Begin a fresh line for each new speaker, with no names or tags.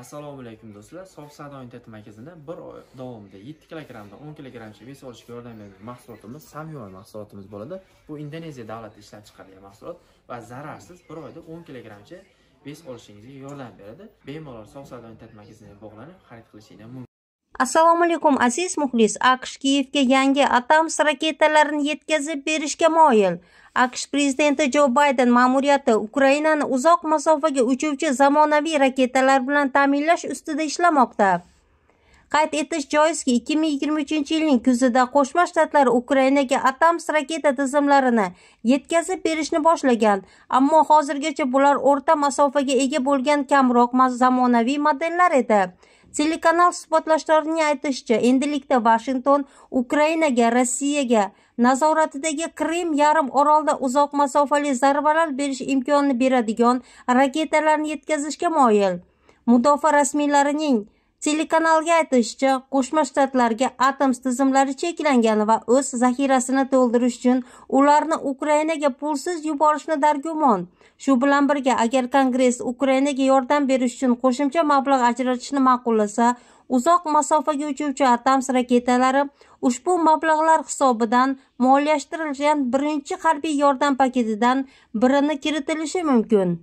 assalomu alaykum do'stlar sof savdo unitet magazinida bir oy davomida yetti kilogrammdan o'n kilogrammcha vес olishga yordam beruvchi mahsulotimiz samyol mahsulotimiz bo'ladi bu indoneziya davlati ishlab chiqarilgan mahsulot va zararsiz bir oyda o'n kilogrammcha vес olishingizga yordam beradi bemalol sof savdo unitet markaziga bog'lanib xarid qilishingiz mumkin
assalomu alaykum aziz muxlis aqsh kiyevga yangi atams raketalarini yetkazib berishga moyil aqsh prezidenti jo bayden ma'muriyati ukrainani uzoq masofaga uchuvchi zamonaviy raketalar bilan ta'minlash ustida ishlamoqda qayd etish joizki 2023 yilning kuzida qo'shma shtatlar ukrainaga atams raketa tizimlarini yetkazib berishni boshlagan ammo hozirgacha bular o'rta masofaga ega bo'lgan kamroq zamonaviy modellar edi telekanal suhbatlashilarining aytishicha endilikda vashington ukrainaga rossiyaga nazoratidagi krim yarim orolda uzoq masofali zarbalar berish imkonini beradigan raketalarni yetkazishga moyil mudofaa rasmiylarining Telekanalga aytishicha, Qo'shma Shtatlarga atom tizimlari cheklangani va o'z zaxirasini to'ldirish uchun ularni Ukrainaga pulsiz yuborishni dargumon. Shu bilan birga, agar Kongress Ukrainaga yordam berish uchun qo'shimcha mablag' ajratishni ma'qullasa, uzoq masofaga uchuvchi atams raketalari ushbu mablag'lar hisobidan moliyalashtirilgan birinchi harbiy yordam paketidan birini kiritilishi mumkin